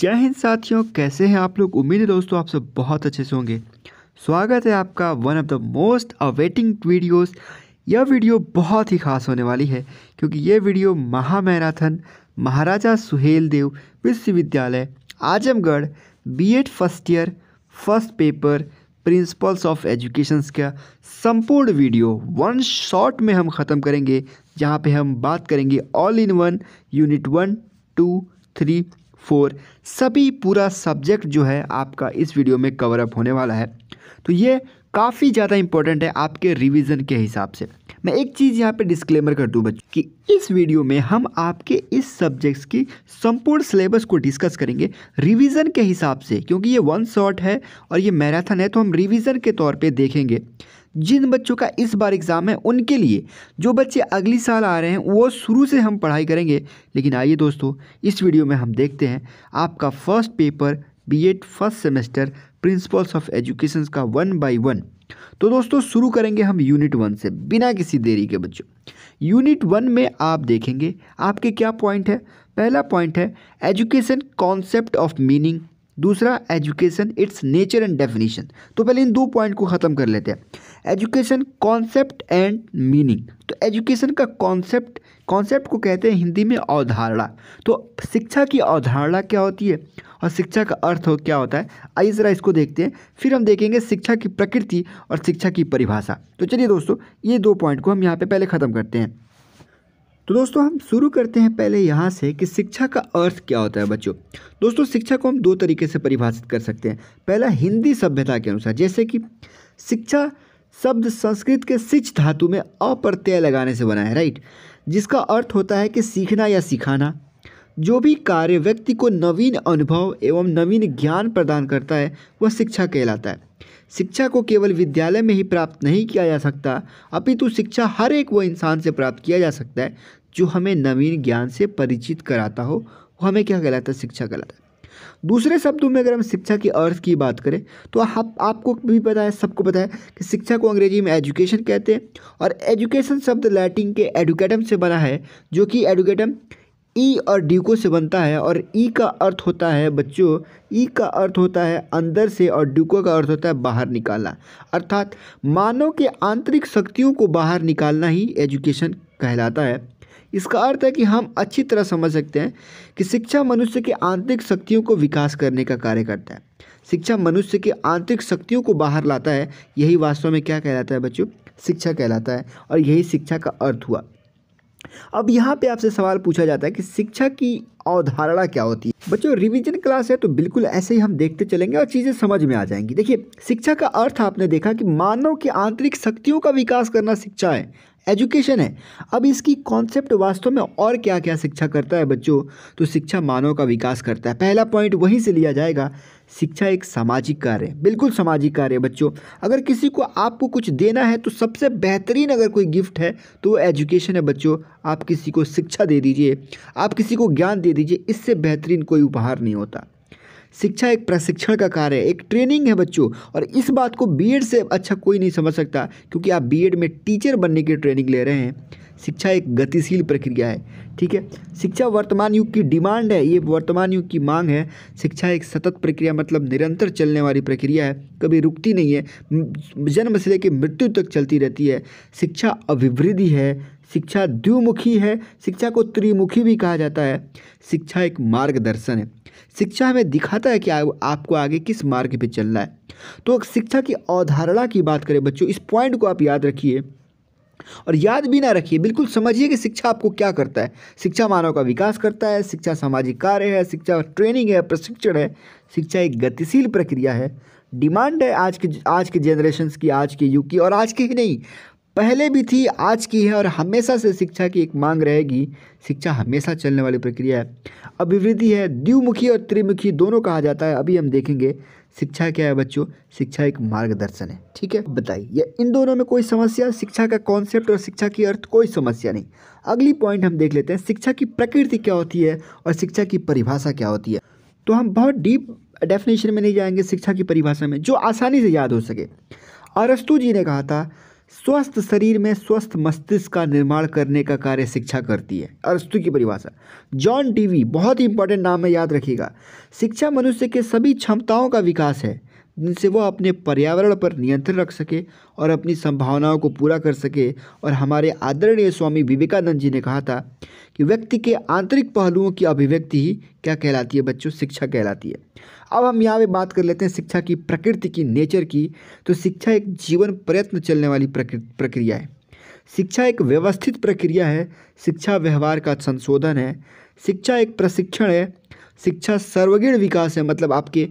जय हिंद साथियों कैसे हैं आप लोग उम्मीद है दोस्तों आप सब बहुत अच्छे से होंगे स्वागत है आपका one of the most awaiting videos यह वीडियो बहुत ही खास होने वाली है क्योंकि यह वीडियो महामैराथन महाराजा सुहेल देव विश्वविद्यालय Azamgarh BEd first year first paper principles of education का संपूर्ण वीडियो वन शॉट में हम ख़त्म करेंगे जहाँ पे हम बात करेंगे all in one unit one two three four सभी पूरा सब्जेक्ट जो है आपका इस वीडियो में कवर अप होने वाला है तो ये काफ़ी ज़्यादा इंपॉर्टेंट है आपके रिवीजन के हिसाब से मैं एक चीज़ यहाँ पे डिस्क्लेमर कर दूँ बच्चों कि इस वीडियो में हम आपके इस सब्जेक्ट्स की संपूर्ण सिलेबस को डिस्कस करेंगे रिवीजन के हिसाब से क्योंकि ये वन शॉट है और ये मैराथन है तो हम रिवीजन के तौर पे देखेंगे जिन बच्चों का इस बार एग्ज़ाम है उनके लिए जो बच्चे अगली साल आ रहे हैं वो शुरू से हम पढ़ाई करेंगे लेकिन आइए दोस्तों इस वीडियो में हम देखते हैं आपका first paper B first semester principles of education का वन बाई वन तो दोस्तों शुरू करेंगे हम यूनिट वन से बिना किसी देरी के बच्चों यूनिट वन में आप देखेंगे आपके क्या पॉइंट है पहला पॉइंट है एजुकेशन कॉन्सेप्ट ऑफ मीनिंग दूसरा education its nature and definition तो पहले इन दो पॉइंट को ख़त्म कर लेते हैं एजुकेशन कॉन्सेप्ट एंड मीनिंग तो एजुकेशन का कॉन्सेप्ट कॉन्सेप्ट को कहते हैं हिंदी में अवधारणा तो शिक्षा की अवधारणा क्या होती है और शिक्षा का अर्थ हो क्या होता है आइए ज़रा इसको देखते हैं फिर हम देखेंगे शिक्षा की प्रकृति और शिक्षा की परिभाषा तो चलिए दोस्तों ये दो पॉइंट को हम यहाँ पर पहले ख़त्म करते हैं तो दोस्तों हम शुरू करते हैं पहले यहाँ से कि शिक्षा का अर्थ क्या होता है बच्चों दोस्तों शिक्षा को हम दो तरीके से परिभाषित कर सकते हैं पहला हिंदी सभ्यता के अनुसार जैसे कि शिक्षा शब्द संस्कृत के शिक्ष धातु में अप्रत्यय लगाने से बना है राइट जिसका अर्थ होता है कि सीखना या सिखाना जो भी कार्य व्यक्ति को नवीन अनुभव एवं नवीन ज्ञान प्रदान करता है वह शिक्षा कहलाता है शिक्षा को केवल विद्यालय में ही प्राप्त नहीं किया जा सकता अपितु शिक्षा हर एक वो इंसान से प्राप्त किया जा सकता है जो हमें नवीन ज्ञान से परिचित कराता हो वो हमें क्या कहलाता है शिक्षा कहलाता है दूसरे शब्दों में अगर हम शिक्षा के अर्थ की बात करें तो आप आपको भी पता है सबको पता है कि शिक्षा को अंग्रेजी में एजुकेशन कहते हैं और एजुकेशन शब्द लैटिन के एडुकेटम से बना है जो कि एडुकेटम ई और ड्यूको से बनता है और ई का अर्थ होता है बच्चों ई का अर्थ होता है अंदर से और डीको का अर्थ होता है बाहर निकालना अर्थात मानव के आंतरिक शक्तियों को बाहर निकालना ही एजुकेशन कहलाता है इसका अर्थ है कि हम अच्छी तरह समझ सकते हैं कि शिक्षा मनुष्य के आंतरिक शक्तियों को विकास करने का कार्य करता है शिक्षा मनुष्य के आंतरिक शक्तियों को बाहर लाता है यही वास्तव में क्या कहलाता है बच्चों शिक्षा कहलाता है और यही शिक्षा का अर्थ हुआ अब यहाँ पे आपसे सवाल पूछा जाता है कि शिक्षा की अवधारणा क्या होती है बच्चों रिवीजन क्लास है तो बिल्कुल ऐसे ही हम देखते चलेंगे और चीज़ें समझ में आ जाएंगी देखिए शिक्षा का अर्थ आपने देखा कि मानव की आंतरिक शक्तियों का विकास करना शिक्षा है एजुकेशन है अब इसकी कॉन्सेप्ट वास्तव में और क्या क्या शिक्षा करता है बच्चों तो शिक्षा मानव का विकास करता है पहला पॉइंट वहीं से लिया जाएगा शिक्षा एक सामाजिक कार्य है बिल्कुल सामाजिक कार्य है बच्चों अगर किसी को आपको कुछ देना है तो सबसे बेहतरीन अगर कोई गिफ्ट है तो वो एजुकेशन है बच्चों आप किसी को शिक्षा दे दीजिए आप किसी को ज्ञान दे दीजिए इससे बेहतरीन कोई उपहार नहीं होता शिक्षा एक प्रशिक्षण का कार्य है एक ट्रेनिंग है बच्चों और इस बात को बीएड से अच्छा कोई नहीं समझ सकता क्योंकि आप बीएड में टीचर बनने की ट्रेनिंग ले रहे हैं शिक्षा एक गतिशील प्रक्रिया है ठीक है शिक्षा वर्तमान युग की डिमांड है ये वर्तमान युग की मांग है शिक्षा एक सतत प्रक्रिया मतलब निरंतर चलने वाली प्रक्रिया है कभी रुकती नहीं है जन्म से लेकर मृत्यु तक चलती रहती है शिक्षा अभिवृद्धि है शिक्षा द्विमुखी है शिक्षा को त्रिमुखी भी कहा जाता है शिक्षा एक मार्गदर्शन है शिक्षा हमें दिखाता है कि आ, आपको आगे किस मार्ग पे चलना है तो शिक्षा की अवधारणा की बात करें बच्चों इस पॉइंट को आप याद रखिए और याद भी ना रखिए बिल्कुल समझिए कि शिक्षा आपको क्या करता है शिक्षा मानव का विकास करता है शिक्षा सामाजिक कार्य है शिक्षा ट्रेनिंग है प्रशिक्षण है शिक्षा एक गतिशील प्रक्रिया है डिमांड है आज के आज के जेनरेशन्स की आज के युग की और आज की ही नहीं पहले भी थी आज की है और हमेशा से शिक्षा की एक मांग रहेगी शिक्षा हमेशा चलने वाली प्रक्रिया है अभिवृद्धि है द्विमुखी और त्रिमुखी दोनों कहा जाता है अभी हम देखेंगे शिक्षा क्या है बच्चों शिक्षा एक मार्गदर्शन है ठीक है बताइए इन दोनों में कोई समस्या शिक्षा का कॉन्सेप्ट और शिक्षा की अर्थ कोई समस्या नहीं अगली पॉइंट हम देख लेते हैं शिक्षा की प्रकृति क्या होती है और शिक्षा की परिभाषा क्या होती है तो हम बहुत डीप डेफिनेशन में नहीं जाएंगे शिक्षा की परिभाषा में जो आसानी से याद हो सके अरस्तु जी ने कहा था स्वस्थ शरीर में स्वस्थ मस्तिष्क का निर्माण करने का कार्य शिक्षा करती है अरस्तु की परिभाषा जॉन टीवी बहुत ही इंपॉर्टेंट नाम है याद रखिएगा शिक्षा मनुष्य के सभी क्षमताओं का विकास है जिनसे वह अपने पर्यावरण पर नियंत्रण रख सके और अपनी संभावनाओं को पूरा कर सके और हमारे आदरणीय स्वामी विवेकानंद जी ने कहा था कि व्यक्ति के आंतरिक पहलुओं की अभिव्यक्ति ही क्या कहलाती है बच्चों शिक्षा कहलाती है अब हम यहाँ पे बात कर लेते हैं शिक्षा की प्रकृति की नेचर की तो शिक्षा एक जीवन प्रयत्न चलने वाली प्रक्रिया है शिक्षा एक व्यवस्थित प्रक्रिया है शिक्षा व्यवहार का संशोधन है शिक्षा एक प्रशिक्षण है शिक्षा सर्वगीण विकास है मतलब आपके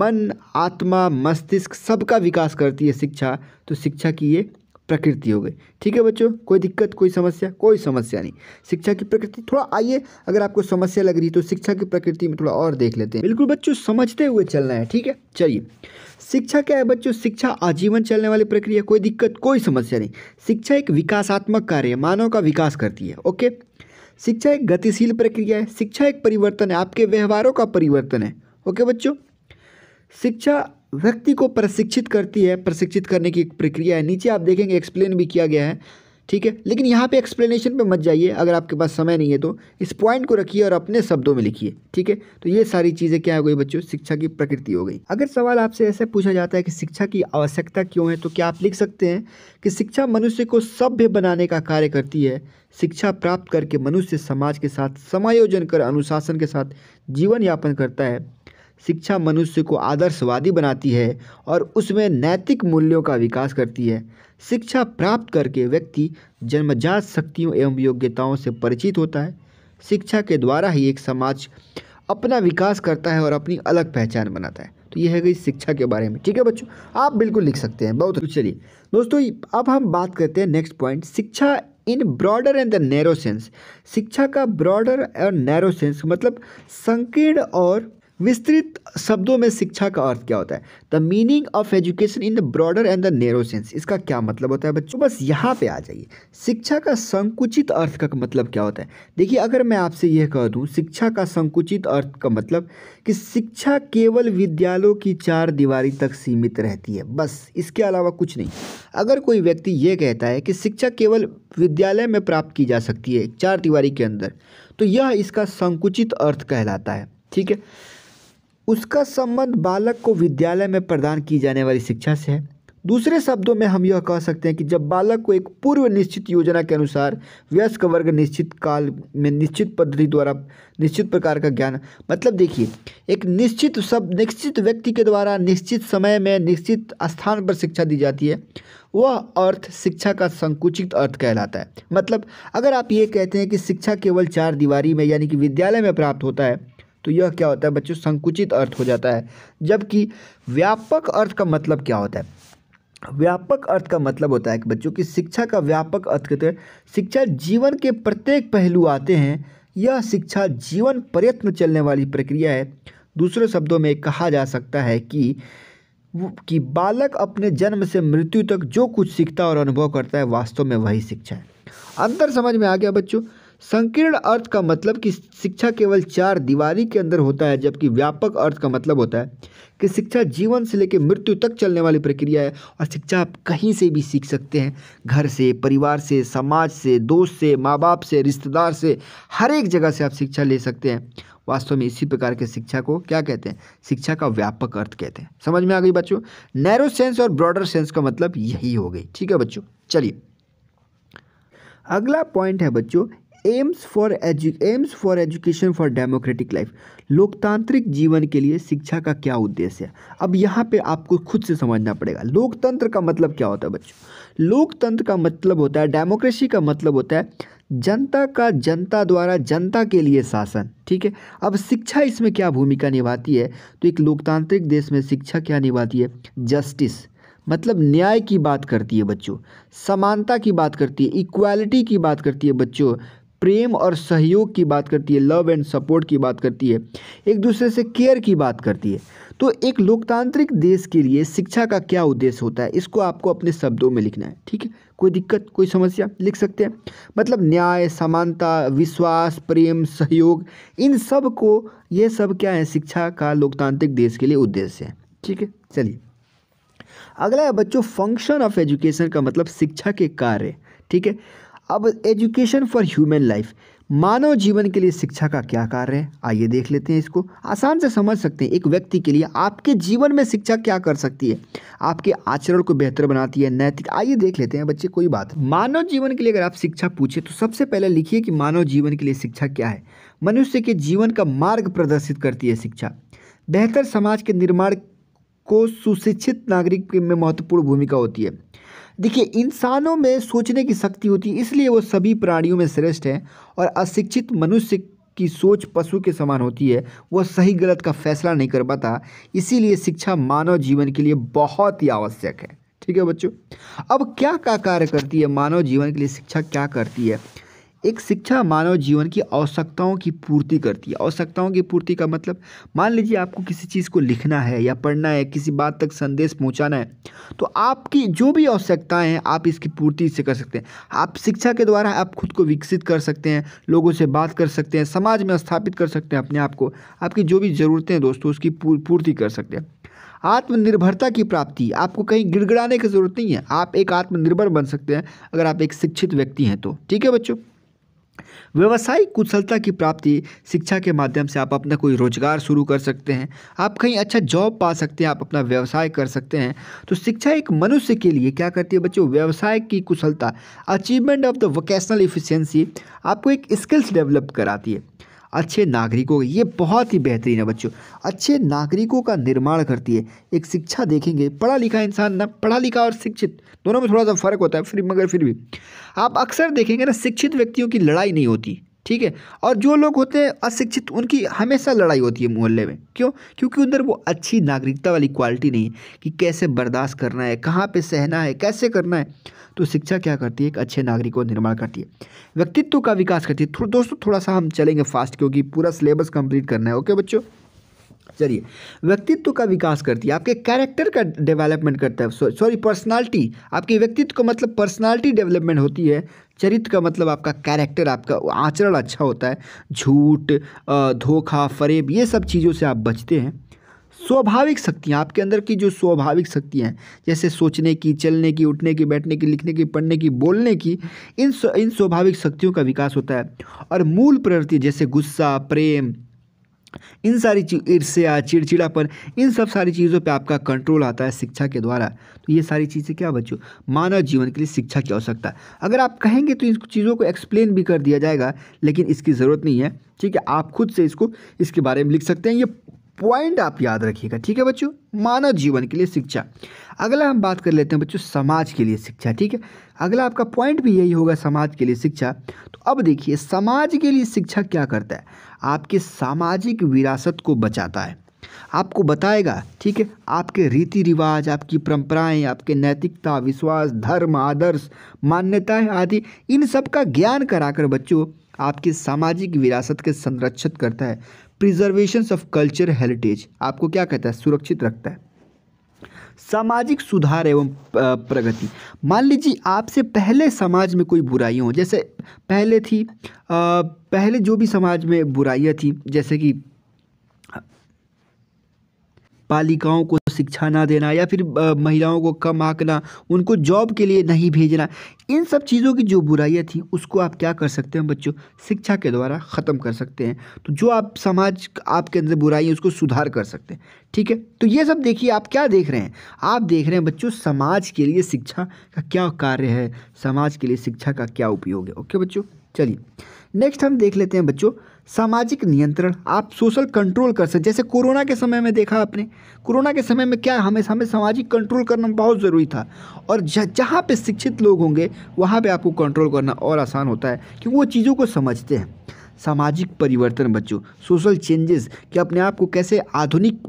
मन आत्मा मस्तिष्क सबका विकास करती है शिक्षा तो शिक्षा की ये प्रकृति हो गई ठीक है बच्चों कोई दिक्कत कोई समस्या कोई समस्या नहीं शिक्षा की प्रकृति थोड़ा आइए अगर आपको समस्या लग रही तो शिक्षा की प्रकृति में थोड़ा और देख लेते हैं बिल्कुल बच्चों समझते हुए चलना है ठीक है चलिए शिक्षा क्या है बच्चों शिक्षा आजीवन चलने वाली प्रक्रिया कोई दिक्कत कोई समस्या नहीं शिक्षा एक विकासात्मक कार्य है मानव का विकास करती है ओके शिक्षा एक गतिशील प्रक्रिया है शिक्षा एक परिवर्तन है आपके व्यवहारों का परिवर्तन है ओके बच्चों शिक्षा व्यक्ति को प्रशिक्षित करती है प्रशिक्षित करने की एक प्रक्रिया है नीचे आप देखेंगे एक्सप्लेन भी किया गया है ठीक है लेकिन यहाँ पे एक्सप्लेनेशन पे मत जाइए अगर आपके पास समय नहीं है तो इस पॉइंट को रखिए और अपने शब्दों में लिखिए ठीक है तो ये सारी चीज़ें क्या हो गई बच्चों शिक्षा की प्रकृति हो गई अगर सवाल आपसे ऐसे पूछा जाता है कि शिक्षा की आवश्यकता क्यों है तो क्या आप लिख सकते हैं कि शिक्षा मनुष्य को सभ्य बनाने का कार्य करती है शिक्षा प्राप्त करके मनुष्य समाज के साथ समायोजन कर अनुशासन के साथ जीवन यापन करता है शिक्षा मनुष्य को आदर्शवादी बनाती है और उसमें नैतिक मूल्यों का विकास करती है शिक्षा प्राप्त करके व्यक्ति जन्मजात शक्तियों एवं योग्यताओं से परिचित होता है शिक्षा के द्वारा ही एक समाज अपना विकास करता है और अपनी अलग पहचान बनाता है तो ये है गई शिक्षा के बारे में ठीक है बच्चों आप बिल्कुल लिख सकते हैं बहुत चलिए दोस्तों अब हम बात करते हैं नेक्स्ट पॉइंट शिक्षा in broader and the narrow sense शिक्षा का ब्रॉडर और नैरो सेंस मतलब संकीर्ण और विस्तृत शब्दों में शिक्षा का अर्थ क्या होता है the meaning of education in the broader and the narrow sense इसका क्या मतलब होता है बच्चों बस यहाँ पे आ जाइए शिक्षा का संकुचित अर्थ का मतलब क्या होता है देखिए अगर मैं आपसे यह कह दूँ शिक्षा का संकुचित अर्थ का मतलब कि शिक्षा केवल विद्यालयों की चार दीवारी तक सीमित रहती है बस इसके अलावा कुछ नहीं अगर कोई व्यक्ति ये कहता है कि शिक्षा केवल विद्यालय में प्राप्त की जा सकती है चार दीवारी के अंदर तो यह इसका संकुचित अर्थ कहलाता है ठीक है उसका संबंध बालक को विद्यालय में प्रदान की जाने वाली शिक्षा से है दूसरे शब्दों में हम यह कह सकते हैं कि जब बालक को एक पूर्व निश्चित योजना के अनुसार वयस्क वर्ग निश्चित काल में निश्चित पद्धति द्वारा निश्चित प्रकार का ज्ञान मतलब देखिए एक निश्चित शब्द निश्चित व्यक्ति के द्वारा निश्चित समय में निश्चित स्थान पर शिक्षा दी जाती है वह अर्थ शिक्षा का संकुचित अर्थ कहलाता है मतलब अगर आप ये कहते हैं कि शिक्षा केवल चार दीवारी में यानी कि विद्यालय में प्राप्त होता है तो यह क्या होता है बच्चों संकुचित अर्थ हो जाता है जबकि व्यापक अर्थ का मतलब क्या होता है व्यापक अर्थ का मतलब होता है कि बच्चों की शिक्षा का व्यापक अर्थ कहते हैं शिक्षा जीवन के प्रत्येक पहलू आते हैं यह शिक्षा जीवन प्रयत्न चलने वाली प्रक्रिया है दूसरे शब्दों में कहा जा सकता है कि कि बालक अपने जन्म से मृत्यु तक जो कुछ सीखता और अनुभव करता है वास्तव में वही शिक्षा है अंतर समझ में आ गया बच्चों संकीर्ण अर्थ का मतलब कि शिक्षा केवल चार दीवारी के अंदर होता है जबकि व्यापक अर्थ का मतलब होता है कि शिक्षा जीवन से लेकर मृत्यु तक चलने वाली प्रक्रिया है और शिक्षा आप कहीं से भी सीख सकते हैं घर से परिवार से समाज से दोस्त से माँ बाप से रिश्तेदार से हर एक जगह से आप शिक्षा ले सकते हैं वास्तव में इसी प्रकार के शिक्षा को क्या कहते हैं शिक्षा का व्यापक अर्थ कहते हैं समझ में आ गई बच्चों नैरो सेंस और ब्रॉडर सेंस का मतलब यही हो गई ठीक है बच्चों चलिए अगला पॉइंट है बच्चों aims for edu aims for education for democratic life लोकतांत्रिक जीवन के लिए शिक्षा का क्या उद्देश्य है अब यहाँ पे आपको खुद से समझना पड़ेगा लोकतंत्र का मतलब क्या होता है बच्चों लोकतंत्र का मतलब होता है डेमोक्रेसी का मतलब होता है जनता का जनता द्वारा जनता के लिए शासन ठीक है अब शिक्षा इसमें क्या भूमिका निभाती है तो एक लोकतांत्रिक देश में शिक्षा क्या निभाती है जस्टिस मतलब न्याय की बात करती है बच्चों समानता की बात करती है इक्वालिटी की बात करती है बच्चों प्रेम और सहयोग की बात करती है लव एंड सपोर्ट की बात करती है एक दूसरे से केयर की बात करती है तो एक लोकतांत्रिक देश के लिए शिक्षा का क्या उद्देश्य होता है इसको आपको अपने शब्दों में लिखना है ठीक है कोई दिक्कत कोई समस्या लिख सकते हैं मतलब न्याय समानता विश्वास प्रेम सहयोग इन सब को ये सब क्या है शिक्षा का लोकतांत्रिक देश के लिए उद्देश्य है ठीक है चलिए अगला है बच्चों फंक्शन ऑफ एजुकेशन का मतलब शिक्षा के कार्य ठीक है अब एजुकेशन फॉर ह्यूमन लाइफ मानव जीवन के लिए शिक्षा का क्या कार्य है आइए देख लेते हैं इसको आसान से समझ सकते हैं एक व्यक्ति के लिए आपके जीवन में शिक्षा क्या कर सकती है आपके आचरण को बेहतर बनाती है नैतिक आइए देख लेते हैं बच्चे कोई बात मानव जीवन के लिए अगर आप शिक्षा पूछे तो सबसे पहले लिखिए कि मानव जीवन के लिए शिक्षा क्या है मनुष्य के जीवन का मार्ग प्रदर्शित करती है शिक्षा बेहतर समाज के निर्माण को सुशिक्षित नागरिक में महत्वपूर्ण भूमिका होती है देखिए इंसानों में सोचने की शक्ति होती है इसलिए वो सभी प्राणियों में श्रेष्ठ हैं और अशिक्षित मनुष्य की सोच पशु के समान होती है वह सही गलत का फैसला नहीं कर पाता इसीलिए शिक्षा मानव जीवन के लिए बहुत ही आवश्यक है ठीक है बच्चों अब क्या क्या कार्य करती है मानव जीवन के लिए शिक्षा क्या करती है एक शिक्षा मानव जीवन की आवश्यकताओं की पूर्ति करती है आवश्यकताओं की पूर्ति का मतलब मान लीजिए आपको किसी चीज़ को लिखना है या पढ़ना है किसी बात तक संदेश पहुंचाना है तो आपकी जो भी आवश्यकताएं हैं आप इसकी पूर्ति से कर सकते हैं आप शिक्षा के द्वारा आप खुद को विकसित कर सकते हैं लोगों से बात कर सकते हैं समाज में स्थापित कर सकते हैं अपने आप को आपकी जो भी ज़रूरतें दोस्तों उसकी पूर्ति कर सकते हैं आत्मनिर्भरता की प्राप्ति आपको कहीं गिड़गिड़ाने की ज़रूरत नहीं है आप एक आत्मनिर्भर बन सकते हैं अगर आप एक शिक्षित व्यक्ति हैं तो ठीक है बच्चों व्यवसायिक कुशलता की प्राप्ति शिक्षा के माध्यम से आप अपना कोई रोजगार शुरू कर सकते हैं आप कहीं अच्छा जॉब पा सकते हैं आप अपना व्यवसाय कर सकते हैं तो शिक्षा एक मनुष्य के लिए क्या करती है बच्चों व्यवसाय की कुशलता achievement of the vocational efficiency आपको एक स्किल्स डेवलप कराती है अच्छे नागरिकों के ये बहुत ही बेहतरीन है बच्चों अच्छे नागरिकों का निर्माण करती है एक शिक्षा देखेंगे पढ़ा लिखा इंसान ना पढ़ा लिखा और शिक्षित दोनों में थोड़ा सा फर्क होता है फिर मगर फिर भी आप अक्सर देखेंगे ना शिक्षित व्यक्तियों की लड़ाई नहीं होती ठीक है और जो लोग होते हैं अशिक्षित उनकी हमेशा लड़ाई होती है मोहल्ले में क्यों क्योंकि उधर वो अच्छी नागरिकता वाली क्वालिटी नहीं है कि कैसे बर्दाश्त करना है कहाँ पे सहना है कैसे करना है तो शिक्षा क्या करती है एक अच्छे नागरिक को निर्माण करती है व्यक्तित्व का विकास करती है थो, दोस्तों थोड़ा सा हम चलेंगे फास्ट क्योंकि पूरा सिलेबस कंप्लीट करना है ओके बच्चों चलिए व्यक्तित्व का विकास करती है आपके कैरेक्टर का डेवलपमेंट करता है सॉरी पर्सनालिटी आपके व्यक्तित्व का मतलब पर्सनालिटी डेवलपमेंट होती है चरित्र का मतलब आपका कैरेक्टर आपका आचरण अच्छा होता है झूठ धोखा फरेब ये सब चीज़ों से आप बचते हैं स्वाभाविक शक्तियाँ आपके अंदर की जो स्वाभाविक शक्तियाँ हैं जैसे सोचने की चलने की उठने की बैठने की लिखने की पढ़ने की बोलने की इन इन स्वाभाविक शक्तियों का विकास होता है और मूल प्रवृत्ति जैसे गुस्सा प्रेम इन सारी चीज ईर्ष्या चिड़चिड़ापन इन सब सारी चीज़ों पे आपका कंट्रोल आता है शिक्षा के द्वारा तो ये सारी चीज़ें क्या बच्चों मानव जीवन के लिए शिक्षा की आवश्यकता अगर आप कहेंगे तो इन चीज़ों को एक्सप्लेन भी कर दिया जाएगा लेकिन इसकी ज़रूरत नहीं है ठीक है आप खुद से इसको इसके बारे में लिख सकते हैं ये पॉइंट आप याद रखिएगा ठीक है बच्चों मानव जीवन के लिए शिक्षा अगला हम बात कर लेते हैं बच्चों समाज के लिए शिक्षा ठीक है अगला आपका पॉइंट भी यही होगा समाज के लिए शिक्षा तो अब देखिए समाज के लिए शिक्षा क्या करता है आपके सामाजिक विरासत को बचाता है आपको बताएगा ठीक है आपके रीति रिवाज आपकी परंपराएं आपके नैतिकता विश्वास धर्म आदर्श मान्यताएं आदि इन सब का ज्ञान कराकर बच्चों आपके सामाजिक विरासत के संरक्षित करता है प्रिजर्वेशन ऑफ कल्चर हेरिटेज आपको क्या कहता है सुरक्षित रखता है सामाजिक सुधार एवं प्रगति मान लीजिए आपसे पहले समाज में कोई बुराई हो जैसे पहले थी आ, पहले जो भी समाज में बुराइयाँ थी जैसे कि पालिकाओं को शिक्षा ना देना या फिर महिलाओं को कम आंकना उनको जॉब के लिए नहीं भेजना इन सब चीज़ों की जो बुराइयाँ थी उसको आप क्या कर सकते हैं बच्चों शिक्षा के द्वारा ख़त्म कर सकते हैं तो जो आप समाज आपके अंदर बुराई है उसको सुधार कर सकते हैं ठीक है तो ये सब देखिए आप क्या देख रहे हैं आप देख रहे हैं बच्चों समाज के लिए शिक्षा का क्या कार्य है समाज के लिए शिक्षा का क्या उपयोग है ओके बच्चों चलिए नेक्स्ट हम देख लेते हैं बच्चों सामाजिक नियंत्रण आप सोशल कंट्रोल कर सकते जैसे कोरोना के समय में देखा आपने कोरोना के समय में क्या हमें हमें सामाजिक कंट्रोल करना बहुत ज़रूरी था और जहाँ पे शिक्षित लोग होंगे वहाँ पे आपको कंट्रोल करना और आसान होता है क्योंकि वो चीज़ों को समझते हैं सामाजिक परिवर्तन बच्चों सोशल चेंजेस कि अपने आप को कैसे आधुनिक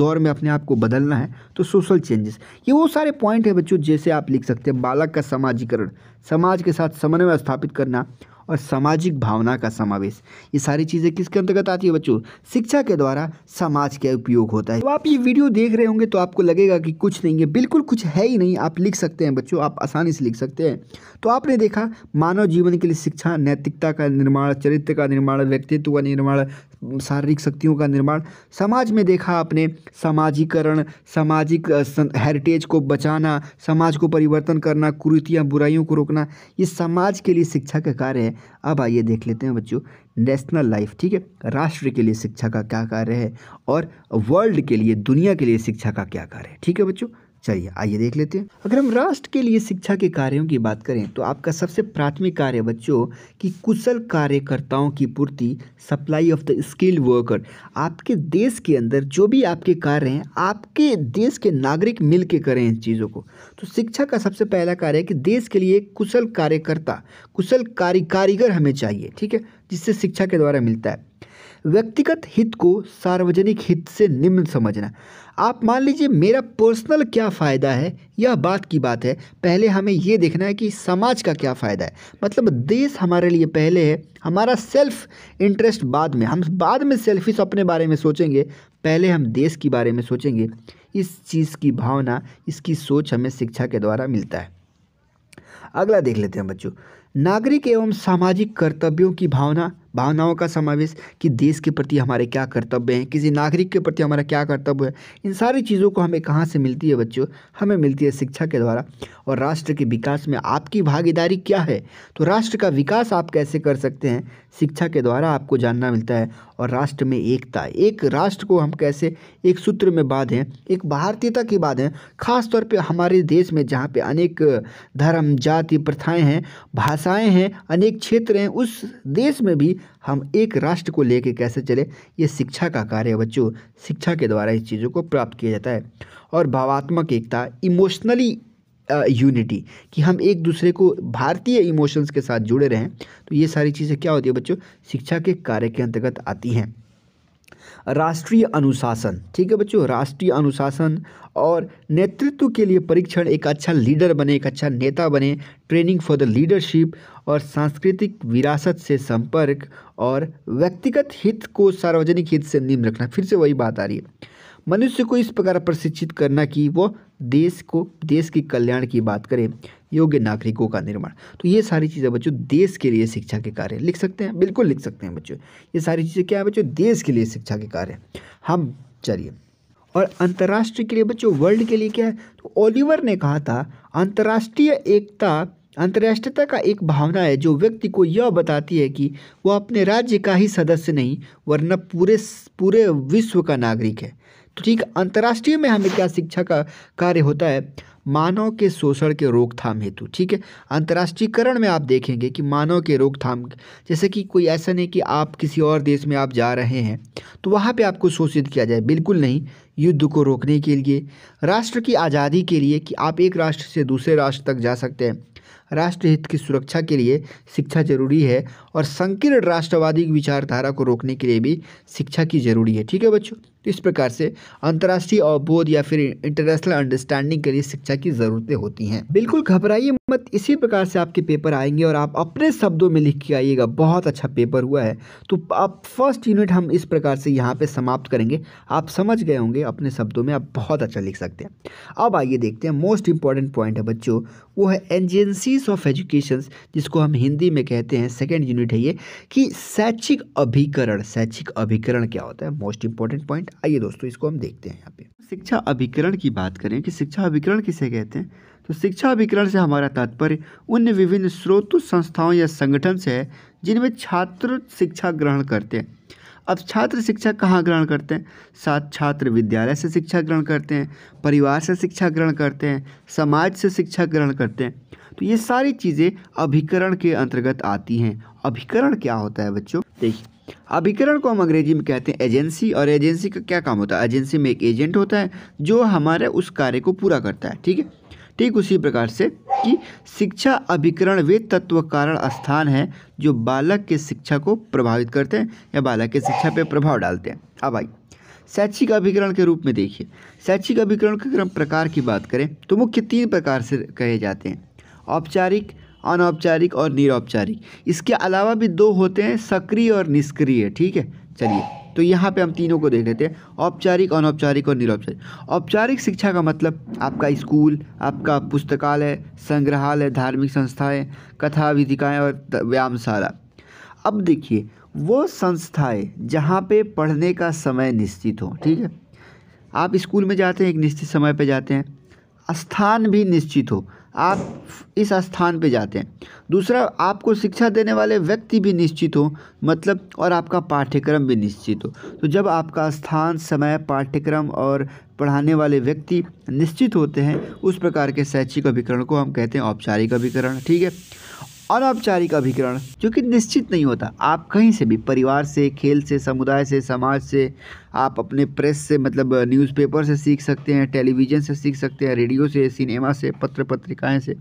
दौर में अपने आप को बदलना है तो सोशल चेंजेस ये वो सारे पॉइंट हैं बच्चों जैसे आप लिख सकते हैं बालक का समाजीकरण समाज के साथ समन्वय स्थापित करना और सामाजिक भावना का समावेश ये सारी चीज़ें किसके अंतर्गत आती है बच्चों शिक्षा के द्वारा समाज का उपयोग होता है तो आप ये वीडियो देख रहे होंगे तो आपको लगेगा कि कुछ नहीं है बिल्कुल कुछ है ही नहीं आप लिख सकते हैं बच्चों आप आसानी से लिख सकते हैं तो आपने देखा मानव जीवन के लिए शिक्षा नैतिकता का निर्माण चरित्र का निर्माण व्यक्तित्व का निर्माण शारीरिक शक्तियों का निर्माण समाज में देखा आपने सामाजिकरण सामाजिक हेरिटेज को बचाना समाज को परिवर्तन करना कुरीतियाँ बुराइयों को रोकना ये समाज के लिए शिक्षा का कार्य है अब आइए देख लेते हैं बच्चों नेशनल लाइफ ठीक है राष्ट्र के लिए शिक्षा का क्या कार्य है और वर्ल्ड के लिए दुनिया के लिए शिक्षा का क्या कार्य है ठीक है बच्चों चलिए आइए देख लेते हैं अगर हम राष्ट्र के लिए शिक्षा के कार्यों की बात करें तो आपका सबसे प्राथमिक कार्य बच्चों की कुशल कार्यकर्ताओं की पूर्ति supply of the skilled worker आपके देश के अंदर जो भी आपके कार्य हैं आपके देश के नागरिक मिल के करें इन चीज़ों को तो शिक्षा का सबसे पहला कार्य है कि देश के लिए कुशल कार्यकर्ता कुशल कार्य कारीगर हमें चाहिए ठीक है जिससे शिक्षा के द्वारा मिलता है व्यक्तिगत हित को सार्वजनिक हित से निम्न समझना आप मान लीजिए मेरा पर्सनल क्या फ़ायदा है यह बात की बात है पहले हमें ये देखना है कि समाज का क्या फ़ायदा है मतलब देश हमारे लिए पहले है हमारा सेल्फ इंटरेस्ट बाद में हम बाद में सेल्फिश अपने बारे में सोचेंगे पहले हम देश के बारे में सोचेंगे इस चीज़ की भावना इसकी सोच हमें शिक्षा के द्वारा मिलता है अगला देख लेते हैं बच्चों नागरिक एवं सामाजिक कर्तव्यों की भावना भावनाओं का समावेश कि देश के प्रति हमारे क्या कर्तव्य हैं किसी नागरिक के प्रति हमारा क्या कर्तव्य है इन सारी चीज़ों को हमें कहाँ से मिलती है बच्चों हमें मिलती है शिक्षा के द्वारा और राष्ट्र के विकास में आपकी भागीदारी क्या है तो राष्ट्र का विकास आप कैसे कर सकते हैं शिक्षा के द्वारा आपको जानना मिलता है और राष्ट्र में एकता एक राष्ट्र को हम कैसे एक सूत्र में बांधें एक भारतीयता की बांधें खासतौर पर हमारे देश में जहाँ पर अनेक धर्म जाति प्रथाएँ हैं भाषाएँ हैं अनेक क्षेत्र हैं उस देश में भी हम एक राष्ट्र को लेके कैसे चले ये शिक्षा का कार्य है बच्चों शिक्षा के द्वारा इस चीज़ों को प्राप्त किया जाता है और भावात्मक एकता इमोशनली यूनिटी uh, कि हम एक दूसरे को भारतीय इमोशंस के साथ जुड़े रहें तो ये सारी चीज़ें क्या होती है बच्चों शिक्षा के कार्य के अंतर्गत आती हैं राष्ट्रीय अनुशासन ठीक है बच्चों राष्ट्रीय अनुशासन और नेतृत्व के लिए परीक्षण एक अच्छा लीडर बने एक अच्छा नेता बने ट्रेनिंग फॉर द लीडरशिप और सांस्कृतिक विरासत से संपर्क और व्यक्तिगत हित को सार्वजनिक हित से निम्न रखना फिर से वही बात आ रही है मनुष्य को इस प्रकार प्रशिक्षित करना कि वह देश को देश के कल्याण की बात करें योग्य नागरिकों का निर्माण तो ये सारी चीज़ें बच्चों देश के लिए शिक्षा के कार्य लिख सकते हैं बिल्कुल लिख सकते हैं बच्चों ये सारी चीज़ें क्या है बच्चों देश के लिए शिक्षा के कार्य हम चलिए और अंतर्राष्ट्रीय के लिए बच्चों वर्ल्ड के लिए क्या है तो ओलिवर ने कहा था अंतर्राष्ट्रीय एकता अंतर्राष्ट्रीयता का एक भावना है जो व्यक्ति को यह बताती है कि वह अपने राज्य का ही सदस्य नहीं वरना पूरे पूरे विश्व का नागरिक है तो ठीक अंतर्राष्ट्रीय में हमें क्या शिक्षा का कार्य होता है मानव के शोषण के रोकथाम हेतु ठीक है अंतर्राष्ट्रीयकरण में आप देखेंगे कि मानव के रोकथाम जैसे कि कोई ऐसा नहीं कि आप किसी और देश में आप जा रहे हैं तो वहाँ पे आपको शोषित किया जाए बिल्कुल नहीं युद्ध को रोकने के लिए राष्ट्र की आज़ादी के लिए कि आप एक राष्ट्र से दूसरे राष्ट्र तक जा सकते हैं राष्ट्रहित की सुरक्षा के लिए शिक्षा जरूरी है और संकीर्ण राष्ट्रवादी विचारधारा को रोकने के लिए भी शिक्षा की ज़रूरी है ठीक है बच्चों तो इस प्रकार से अंतर्राष्ट्रीय अवबोध या फिर इंटरनेशनल अंडरस्टैंडिंग के लिए शिक्षा की ज़रूरतें होती हैं बिल्कुल घबराइए मत इसी प्रकार से आपके पेपर आएंगे और आप अपने शब्दों में लिख के आइएगा बहुत अच्छा पेपर हुआ है तो आप फर्स्ट यूनिट हम इस प्रकार से यहाँ पे समाप्त करेंगे आप समझ गए होंगे अपने शब्दों में आप बहुत अच्छा लिख सकते हैं अब आइए देखते हैं मोस्ट इंपॉर्टेंट पॉइंट है बच्चों वो है एजेंसीज ऑफ एजुकेशन जिसको हम हिंदी में कहते हैं सेकेंड यूनिट यूनिट है ये कि शैक्षिक अभिकरण शैक्षिक अभिकरण क्या होता है मोस्ट इंपॉर्टेंट पॉइंट आइए दोस्तों इसको हम देखते हैं यहाँ पे शिक्षा अभिकरण की बात करें कि शिक्षा अभिकरण किसे कहते हैं तो शिक्षा अभिकरण से हमारा तात्पर्य उन विभिन्न स्रोत संस्थाओं या संगठन से है जिनमें छात्र शिक्षा ग्रहण करते हैं अब छात्र शिक्षा कहाँ ग्रहण करते हैं साथ छात्र विद्यालय से शिक्षा ग्रहण करते हैं परिवार से शिक्षा ग्रहण करते हैं समाज से शिक्षा ग्रहण करते हैं तो ये सारी चीज़ें अभिकरण के अंतर्गत आती हैं अभिकरण क्या होता है बच्चों देखिए अभिकरण को हम अंग्रेजी में कहते हैं एजेंसी और एजेंसी का क्या काम होता है एजेंसी में एक एजेंट होता है जो हमारे उस कार्य को पूरा करता है ठीक है ठीक उसी प्रकार से कि शिक्षा अभिकरण वे तत्व कारण स्थान है जो बालक के शिक्षा को प्रभावित करते हैं या बालक के शिक्षा पर प्रभाव डालते हैं अब आइए शैक्षिक अभिकरण के रूप में देखिए शैक्षिक अभिकरण के प्रकार की बात करें तो मुख्य तीन प्रकार से कहे जाते हैं औपचारिक अनौपचारिक और निरौपचारिक इसके अलावा भी दो होते हैं सक्रिय और निष्क्रिय ठीक है चलिए तो यहाँ पे हम तीनों को देख लेते हैं औपचारिक अनौपचारिक और निरौपचारिक औपचारिक शिक्षा का मतलब आपका स्कूल आपका पुस्तकालय संग्रहालय धार्मिक संस्थाएं कथा विधिकाएँ और व्यायामशाला अब देखिए वो संस्थाएं जहाँ पे पढ़ने का समय निश्चित हो ठीक है आप स्कूल में जाते हैं एक निश्चित समय पर जाते हैं स्थान भी निश्चित हो आप इस स्थान पे जाते हैं दूसरा आपको शिक्षा देने वाले व्यक्ति भी निश्चित हो मतलब और आपका पाठ्यक्रम भी निश्चित हो तो जब आपका स्थान समय पाठ्यक्रम और पढ़ाने वाले व्यक्ति निश्चित होते हैं उस प्रकार के शैक्षिक अभिकरण को हम कहते हैं औपचारिक अभिकरण ठीक है अनौपचारिक अभिकरण जो कि निश्चित नहीं होता आप कहीं से भी परिवार से खेल से समुदाय से समाज से आप अपने प्रेस से मतलब न्यूज़पेपर से सीख सकते हैं टेलीविज़न से सीख सकते हैं रेडियो से सिनेमा से पत्र पत्रिकाएँ से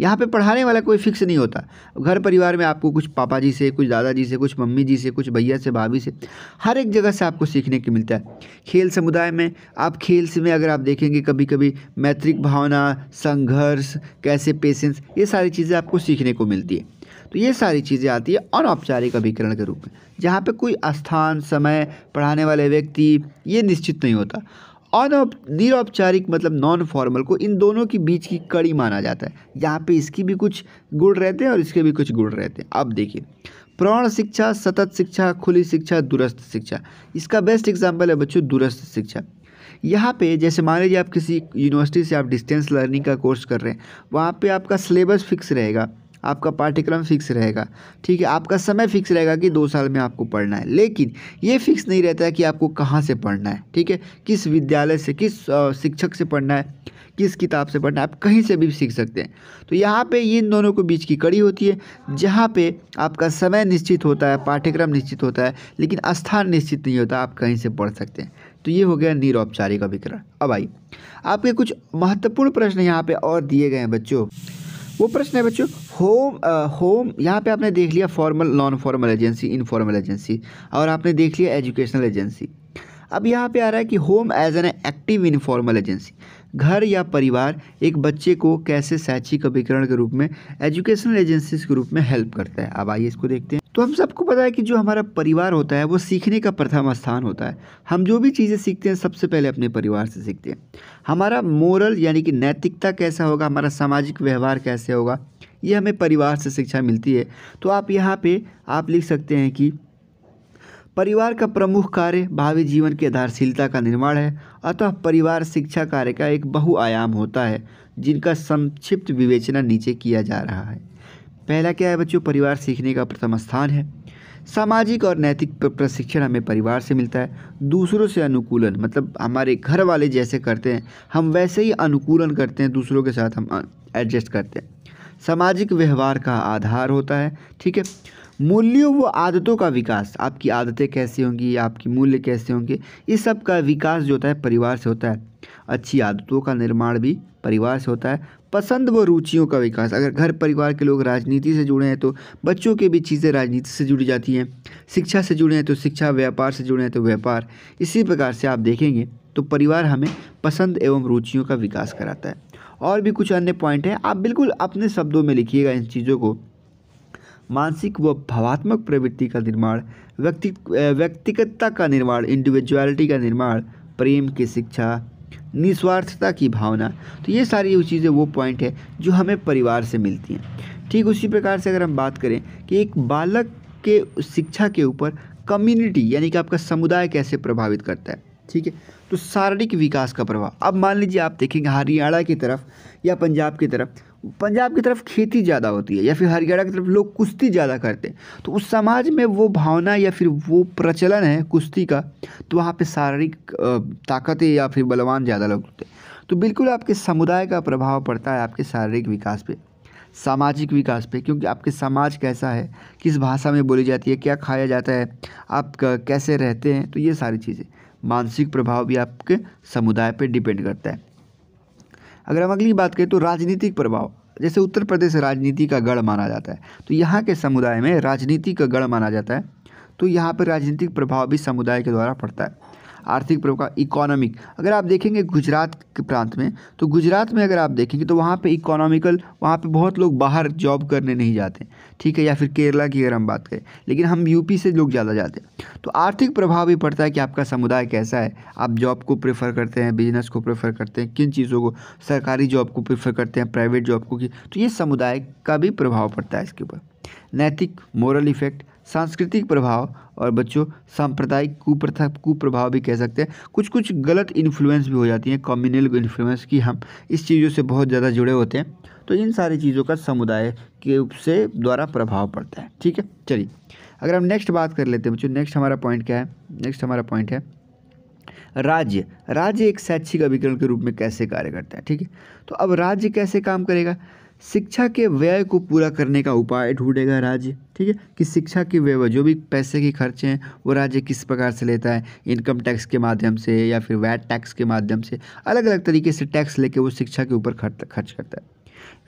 यहाँ पे पढ़ाने वाला कोई फिक्स नहीं होता घर परिवार में आपको कुछ पापा जी से कुछ दादाजी से कुछ मम्मी जी से कुछ भैया से भाभी से हर एक जगह से आपको सीखने को मिलता है खेल समुदाय में आप खेल से में अगर आप देखेंगे कभी कभी मैत्रिक भावना संघर्ष कैसे पेशेंस ये सारी चीज़ें आपको सीखने को मिलती है तो ये सारी चीज़ें आती है अनौपचारिक अभिकरण के रूप में जहाँ पे कोई स्थान समय पढ़ाने वाले व्यक्ति ये निश्चित नहीं होता निरौपचारिक मतलब नॉन फॉर्मल को इन दोनों के बीच की कड़ी माना जाता है यहाँ पे इसकी भी कुछ गुण रहते हैं और इसके भी कुछ गुण रहते हैं अब देखिए प्रौढ़ शिक्षा सतत शिक्षा खुली शिक्षा दूरस्थ शिक्षा इसका बेस्ट एग्जाम्पल है बच्चों दूरस्थ शिक्षा यहाँ पे जैसे मान लीजिए आप किसी यूनिवर्सिटी से आप डिस्टेंस लर्निंग का कोर्स कर रहे हैं वहाँ पे आपका सिलेबस फिक्स रहेगा आपका पाठ्यक्रम फिक्स रहेगा ठीक है आपका समय फिक्स रहेगा कि दो साल में आपको पढ़ना है लेकिन ये फिक्स नहीं रहता है कि आपको कहाँ से पढ़ना है ठीक है किस विद्यालय से किस शिक्षक से पढ़ना है किस किताब से पढ़ना है आप कहीं से भी सीख सकते हैं तो यहाँ पे इन दोनों के बीच की कड़ी होती है जहाँ पे आपका समय निश्चित होता है पाठ्यक्रम निश्चित होता है लेकिन स्थान निश्चित नहीं होता आप कहीं से पढ़ सकते हैं तो ये हो गया निरौपचारिक अभिकरण अब आइए आपके कुछ महत्वपूर्ण प्रश्न यहाँ पे और दिए गए हैं बच्चों वो प्रश्न है बच्चों होम होम यहाँ पे आपने देख लिया formal non formal agency informal agency और आपने देख लिया एजुकेशनल एजेंसी अब यहाँ पे आ रहा है कि home as an active informal agency घर या परिवार एक बच्चे को कैसे शैक्षिक अभिकरण के रूप में एजुकेशनल एजेंसीज के रूप में हेल्प करता है अब आइए इसको देखते हैं तो हम सबको पता है कि जो हमारा परिवार होता है वो सीखने का प्रथम स्थान होता है हम जो भी चीज़ें सीखते हैं सबसे पहले अपने परिवार से सीखते हैं हमारा मोरल यानी कि नैतिकता कैसा होगा हमारा सामाजिक व्यवहार कैसे होगा ये हमें परिवार से शिक्षा मिलती है तो आप यहाँ पर आप लिख सकते हैं कि परिवार का प्रमुख कार्य भावी जीवन की आधारशीलता का निर्माण है अतः परिवार शिक्षा कार्य का एक बहुआयाम होता है जिनका संक्षिप्त विवेचना नीचे किया जा रहा है पहला क्या है बच्चों परिवार सीखने का प्रथम स्थान है सामाजिक और नैतिक प्रशिक्षण हमें परिवार से मिलता है दूसरों से अनुकूलन मतलब हमारे घर वाले जैसे करते हैं हम वैसे ही अनुकूलन करते हैं दूसरों के साथ हम एडजस्ट करते हैं सामाजिक व्यवहार का आधार होता है ठीक है मूल्यों व आदतों का विकास आपकी आदतें कैसी होंगी आपकी मूल्य कैसे होंगे इस सब का विकास जो होता है परिवार से होता है अच्छी आदतों का निर्माण भी परिवार से होता है पसंद व रुचियों का विकास अगर घर परिवार के लोग राजनीति से जुड़े हैं तो बच्चों के भी चीज़ें राजनीति से जुड़ी जाती हैं शिक्षा से जुड़े हैं तो शिक्षा व्यापार से जुड़े हैं तो व्यापार इसी प्रकार से आप देखेंगे तो परिवार हमें पसंद एवं रुचियों का विकास कराता है और भी कुछ अन्य पॉइंट हैं आप बिल्कुल अपने शब्दों में लिखिएगा इन चीज़ों को मानसिक व भावात्मक प्रवृत्ति का निर्माण व्यक्ति व्यक्तिगतता का निर्माण इंडिविजुअलिटी का निर्माण प्रेम की शिक्षा निस्वार्थता की भावना तो ये सारी वो चीज़ें वो पॉइंट है जो हमें परिवार से मिलती हैं ठीक उसी प्रकार से अगर हम बात करें कि एक बालक के शिक्षा के ऊपर कम्युनिटी यानी कि आपका समुदाय कैसे प्रभावित करता है ठीक है तो शारीरिक विकास का प्रभाव अब मान लीजिए आप देखेंगे हरियाणा की तरफ या पंजाब की तरफ पंजाब की तरफ खेती ज़्यादा होती है या फिर हरियाणा की तरफ लोग कुश्ती ज़्यादा करते हैं तो उस समाज में वो भावना या फिर वो प्रचलन है कुश्ती का तो वहाँ पे शारीरिक ताकतें या फिर बलवान ज़्यादा लोग होते हैं तो बिल्कुल आपके समुदाय का प्रभाव पड़ता है आपके शारीरिक विकास पर सामाजिक विकास पे क्योंकि आपके समाज कैसा है किस भाषा में बोली जाती है क्या खाया जाता है आप कैसे रहते हैं तो ये सारी चीज़ें मानसिक प्रभाव भी आपके समुदाय पे डिपेंड करता है अगर हम अगली बात करें तो राजनीतिक प्रभाव जैसे उत्तर प्रदेश राजनीति का गढ़ माना जाता है तो यहाँ के समुदाय में राजनीति का गढ़ माना जाता है तो यहाँ पर राजनीतिक प्रभाव भी समुदाय के द्वारा पड़ता है आर्थिक प्रभाव का इकोनॉमिक अगर आप देखेंगे गुजरात के प्रांत में तो गुजरात में अगर आप देखेंगे तो वहाँ पे इकोनॉमिकल वहाँ पे बहुत लोग बाहर जॉब करने नहीं जाते ठीक है या फिर केरला की अगर हम बात करें लेकिन हम यूपी से लोग ज़्यादा जाते हैं तो आर्थिक प्रभाव भी पड़ता है कि आपका समुदाय कैसा है आप जॉब को प्रेफर करते हैं बिजनेस को प्रेफर करते हैं किन चीज़ों को सरकारी जॉब को प्रेफर करते हैं प्राइवेट जॉब को की तो ये समुदाय का भी प्रभाव पड़ता है इसके ऊपर नैतिक मॉरल इफेक्ट सांस्कृतिक प्रभाव और बच्चों सांप्रदायिक कुप्रथा कुप्रभाव भी कह सकते हैं कुछ कुछ गलत इन्फ्लुएंस भी हो जाती हैं कॉम्यूनल इन्फ्लुएंस की हम इस चीज़ों से बहुत ज़्यादा जुड़े होते हैं तो इन सारी चीज़ों का समुदाय के से द्वारा प्रभाव पड़ता है ठीक है चलिए अगर हम नेक्स्ट बात कर लेते हैं बच्चों नेक्स्ट हमारा पॉइंट क्या है नेक्स्ट हमारा पॉइंट है राज्य राज्य एक शैक्षिक अभिकरण के रूप में कैसे कार्य करता है ठीक है तो अब राज्य कैसे काम करेगा शिक्षा के व्यय को पूरा करने का उपाय ढूंढेगा राज्य ठीक है कि शिक्षा के व्यय जो भी पैसे के खर्चे हैं वो राज्य किस प्रकार से लेता है इनकम टैक्स के माध्यम से या फिर वैट टैक्स के माध्यम से अलग अलग तरीके से टैक्स लेके वो शिक्षा के ऊपर खर्च करता है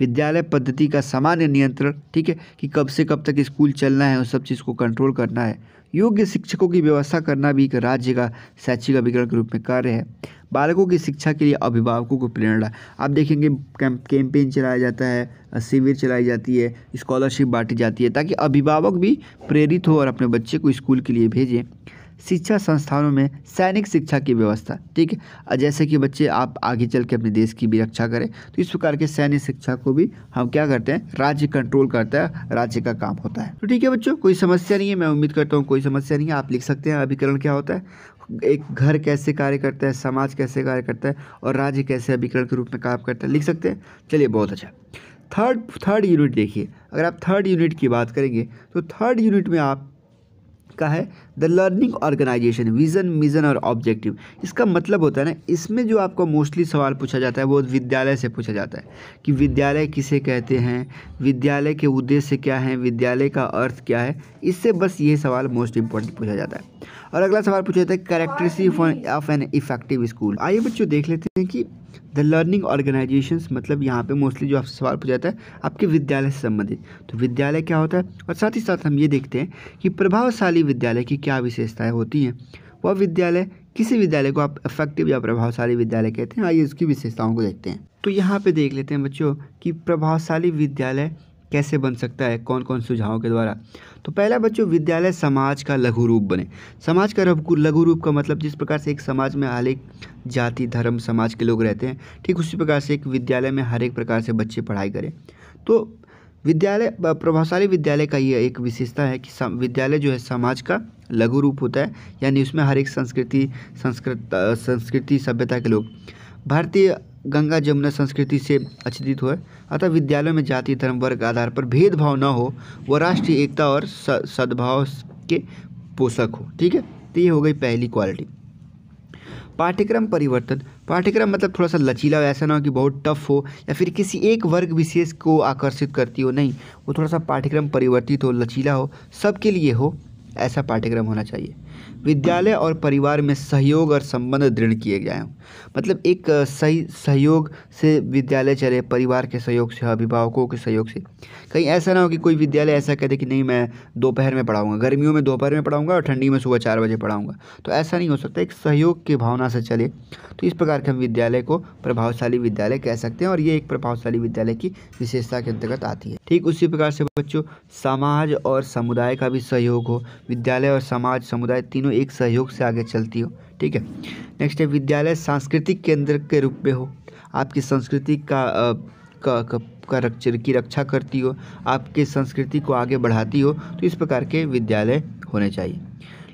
विद्यालय पद्धति का सामान्य नियंत्रण ठीक है कि कब से कब तक स्कूल चलना है उस सब चीज़ को कंट्रोल करना है योग्य शिक्षकों की व्यवस्था करना भी एक राज्य का शैक्षिक अभिकरण के रूप में कार्य है बालकों की शिक्षा के लिए अभिभावकों को प्रेरणा आप देखेंगे कैंपेन चलाया जाता है शिविर चलाई जाती है स्कॉलरशिप बांटी जाती है ताकि अभिभावक भी प्रेरित हो और अपने बच्चे को स्कूल के लिए भेजें शिक्षा संस्थानों में सैनिक शिक्षा की व्यवस्था ठीक है जैसे कि बच्चे आप आगे चल के अपने देश की भी रक्षा करें तो इस प्रकार के सैन्य शिक्षा को भी हम क्या करते हैं राज्य कंट्रोल करता है राज्य का काम होता है तो ठीक है बच्चों कोई समस्या नहीं है मैं उम्मीद करता हूँ कोई समस्या नहीं है आप लिख सकते हैं अभिकरण क्या होता है एक घर कैसे कार्य करता है समाज कैसे कार्य करता है और राज्य कैसे अभिकरण के रूप में काम करता है लिख सकते हैं चलिए बहुत अच्छा थर्ड थर्ड यूनिट देखिए अगर आप थर्ड यूनिट की बात करेंगे तो थर्ड यूनिट में आप किसका है द लर्निंग ऑर्गेनाइजेशन विजन मिजन और ऑब्जेक्टिव इसका मतलब होता है ना इसमें जो आपको मोस्टली सवाल पूछा जाता है वो विद्यालय से पूछा जाता है कि विद्यालय किसे कहते हैं विद्यालय के उद्देश्य क्या है विद्यालय का अर्थ क्या है इससे बस ये सवाल मोस्ट इंपॉर्टेंट पूछा जाता है और अगला सवाल पूछा जाता है characteristic of an effective school आइए बच्चों देख लेते हैं कि द लर्निंग ऑर्गेनाइजेशन मतलब यहाँ पे मोस्टली जो आपसे सवाल पूछा जाता है आपके विद्यालय से संबंधित तो विद्यालय क्या होता है और साथ ही साथ हम ये देखते हैं कि प्रभावशाली विद्यालय की क्या विशेषताएँ होती हैं वह विद्यालय किसी विद्यालय को आप इफेक्टिव या प्रभावशाली विद्यालय कहते हैं आइए उसकी विशेषताओं को देखते हैं तो यहाँ पे देख लेते हैं बच्चों कि प्रभावशाली विद्यालय कैसे बन सकता है कौन कौन सुझावों के द्वारा तो पहला बच्चों विद्यालय समाज का लघु रूप बने समाज का लघु रूप का मतलब जिस प्रकार से एक समाज में हर एक जाति धर्म समाज के लोग रहते हैं ठीक उसी प्रकार से एक विद्यालय में हर एक प्रकार से बच्चे पढ़ाई करें तो विद्यालय प्रभावशाली विद्यालय का ये एक विशेषता है कि विद्यालय जो है समाज का लघु रूप होता है यानी उसमें हर एक संस्कृति संस्कृत संस्कृति सभ्यता के लोग भारतीय गंगा जमुना संस्कृति से अचित हो अतः विद्यालयों में जाति धर्म वर्ग आधार पर भेदभाव न हो व राष्ट्रीय एकता और सद्भाव के पोषक हो ठीक है तो ये हो गई पहली क्वालिटी पाठ्यक्रम परिवर्तन पाठ्यक्रम मतलब थोड़ा सा लचीला हो ऐसा ना हो कि बहुत टफ हो या फिर किसी एक वर्ग विशेष को आकर्षित करती हो नहीं वो थोड़ा सा पाठ्यक्रम परिवर्तित हो लचीला हो सबके लिए हो ऐसा पाठ्यक्रम होना चाहिए विद्यालय और परिवार में सहयोग और संबंध दृढ़ किए गए मतलब एक सही सहयोग से विद्यालय चले परिवार के सहयोग से अभिभावकों के सहयोग से कहीं ऐसा ना हो कि कोई विद्यालय ऐसा कह दे कि नहीं मैं दोपहर में पढ़ाऊँगा गर्मियों में दोपहर में पढ़ाऊँगा और ठंडी में सुबह चार बजे पढ़ाऊँगा तो ऐसा नहीं हो सकता एक सहयोग की भावना से चले तो इस प्रकार के हम विद्यालय को प्रभावशाली विद्यालय कह सकते हैं और ये एक प्रभावशाली विद्यालय की विशेषता के अंतर्गत आती है ठीक उसी प्रकार से बच्चों समाज और समुदाय का भी सहयोग हो विद्यालय और समाज समुदाय तीनों एक सहयोग से आगे चलती हो ठीक है नेक्स्ट है विद्यालय सांस्कृतिक केंद्र के रूप में हो आपकी संस्कृति का का, का, का की रक्षा करती हो आपके संस्कृति को आगे बढ़ाती हो तो इस प्रकार के विद्यालय होने चाहिए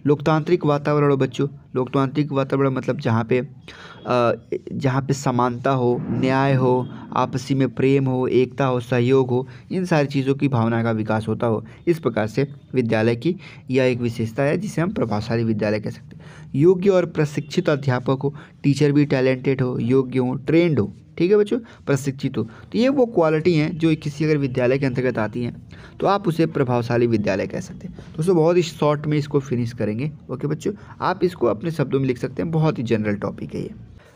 लोकतांत्रिक वातावरण हो बच्चों लोकतांत्रिक वातावरण मतलब जहाँ पे जहाँ पे समानता हो न्याय हो आपसी में प्रेम हो एकता हो सहयोग हो इन सारी चीज़ों की भावना का विकास होता हो इस प्रकार से विद्यालय की यह एक विशेषता है जिसे हम प्रभावशाली विद्यालय कह सकते हैं योग्य और प्रशिक्षित अध्यापक हो टीचर भी टैलेंटेड हो योग्य हो ट्रेंड हो ठीक है बच्चों प्रशिक्षित हो तो ये वो क्वालिटी हैं जो किसी अगर विद्यालय के अंतर्गत आती हैं तो आप उसे प्रभावशाली विद्यालय कह सकते हैं दोस्तों बहुत ही शॉर्ट में इसको फिनिश करेंगे ओके बच्चों आप इसको अपने शब्दों में लिख सकते हैं बहुत ही जनरल टॉपिक है ये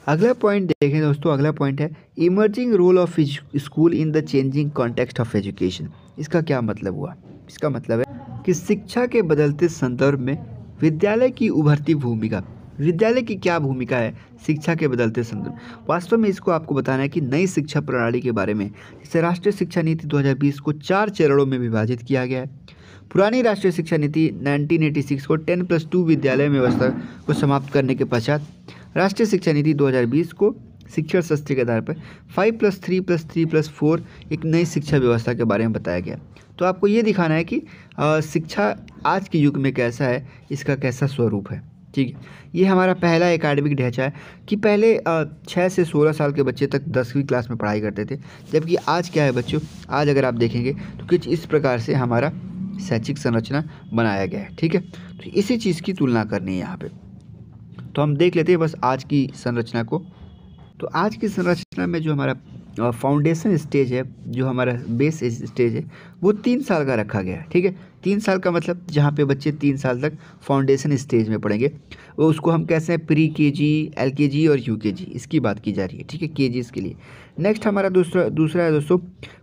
अगला पॉइंट देखें दोस्तों अगला पॉइंट है emerging role of school in the changing context of education इसका क्या मतलब हुआ इसका मतलब है कि शिक्षा के बदलते संदर्भ में विद्यालय की उभरती भूमिका विद्यालय की क्या भूमिका है शिक्षा के बदलते संदर्भ वास्तव में इसको आपको बताना है कि नई शिक्षा प्रणाली के बारे में इसे राष्ट्रीय शिक्षा नीति 2020 को चार चरणों में विभाजित किया गया है पुरानी राष्ट्रीय शिक्षा नीति 1986 को 10 प्लस टू विद्यालय व्यवस्था को समाप्त करने के पश्चात राष्ट्रीय शिक्षा नीति 2020 को शिक्षण शस्त्र के आधार पर five plus three plus three plus four एक नई शिक्षा व्यवस्था के बारे में बताया गया तो आपको ये दिखाना है कि शिक्षा आज के युग में कैसा है इसका कैसा स्वरूप है ठीक है ये हमारा पहला एकेडमिक ढांचा है कि पहले छः से सोलह साल के बच्चे तक दसवीं क्लास में पढ़ाई करते थे जबकि आज क्या है बच्चों आज अगर आप देखेंगे तो कुछ इस प्रकार से हमारा शैक्षिक संरचना बनाया गया है ठीक है तो इसी चीज़ की तुलना करनी है यहाँ पर तो हम देख लेते हैं बस आज की संरचना को तो आज की संरचना में जो हमारा फाउंडेशन स्टेज है जो हमारा बेस स्टेज है वो तीन साल का रखा गया है ठीक है तीन साल का मतलब जहाँ पे बच्चे तीन साल तक फाउंडेशन स्टेज में पढ़ेंगे वो उसको हम कैसे हैं प्री के जी एल के जी और यू के जी इसकी बात की जा रही है ठीक है के जी इसके लिए नेक्स्ट हमारा दूसरा दूसरा है दोस्तों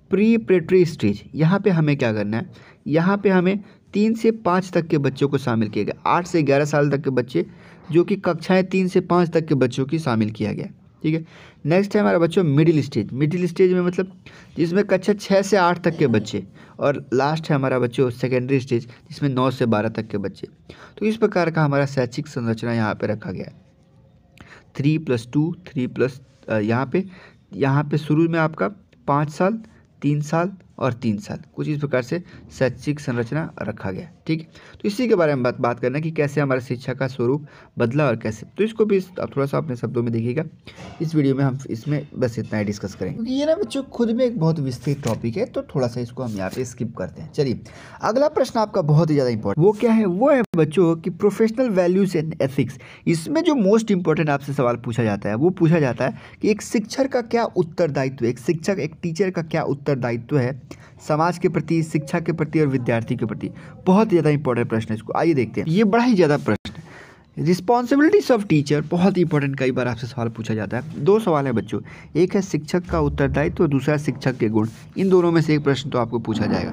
प्री प्रेटरी स्टेज यहाँ पे हमें क्या करना है यहाँ पे हमें तीन से पाँच तक के बच्चों को शामिल किया गया आठ से ग्यारह साल तक के बच्चे जो कि कक्षाएँ तीन से पाँच तक के बच्चों की शामिल किया गया ठीक है नेक्स्ट है हमारा बच्चों मिडिल स्टेज मिडिल स्टेज में मतलब जिसमें कक्षा छः से आठ तक के बच्चे और लास्ट है हमारा बच्चों सेकेंडरी स्टेज जिसमें नौ से बारह तक के बच्चे तो इस प्रकार का हमारा शैक्षिक संरचना यहाँ पर रखा गया है three plus two three plus यहाँ पे यहाँ पे शुरू में आपका पाँच साल तीन साल और तीन साल कुछ इस प्रकार से शैक्षिक संरचना रखा गया ठीक तो इसी के बारे में बात बात करना कि कैसे हमारे शिक्षा का स्वरूप बदला और कैसे तो इसको भी आप थोड़ा सा अपने शब्दों में देखिएगा इस वीडियो में हम इसमें बस इतना ही डिस्कस करेंगे क्योंकि ये ना बच्चों खुद में एक बहुत विस्तृत टॉपिक है तो थोड़ा सा इसको हम यहाँ पे स्किप करते हैं चलिए अगला प्रश्न आपका बहुत ही ज़्यादा इंपॉर्टेंट वो क्या है वो है बच्चों की प्रोफेशनल वैल्यूज एंड एथिक्स इसमें जो मोस्ट इंपॉर्टेंट आपसे सवाल पूछा जाता है वो पूछा जाता है कि एक शिक्षक का क्या उत्तरदायित्व एक शिक्षक एक टीचर का क्या उत्तरदायित्व है समाज के प्रति शिक्षा के प्रति और विद्यार्थी के प्रति बहुत ज़्यादा इंपॉर्टेंट प्रश्न है इसको आइए देखते हैं ये बड़ा ही ज़्यादा प्रश्न है रिस्पॉन्सिबिलिटीज ऑफ टीचर बहुत इंपॉर्टेंट कई बार आपसे सवाल पूछा जाता है दो सवाल है बच्चों एक है शिक्षक का उत्तरदायित्व तो और दूसरा शिक्षक के गुण इन दोनों में से एक प्रश्न तो आपको पूछा जाएगा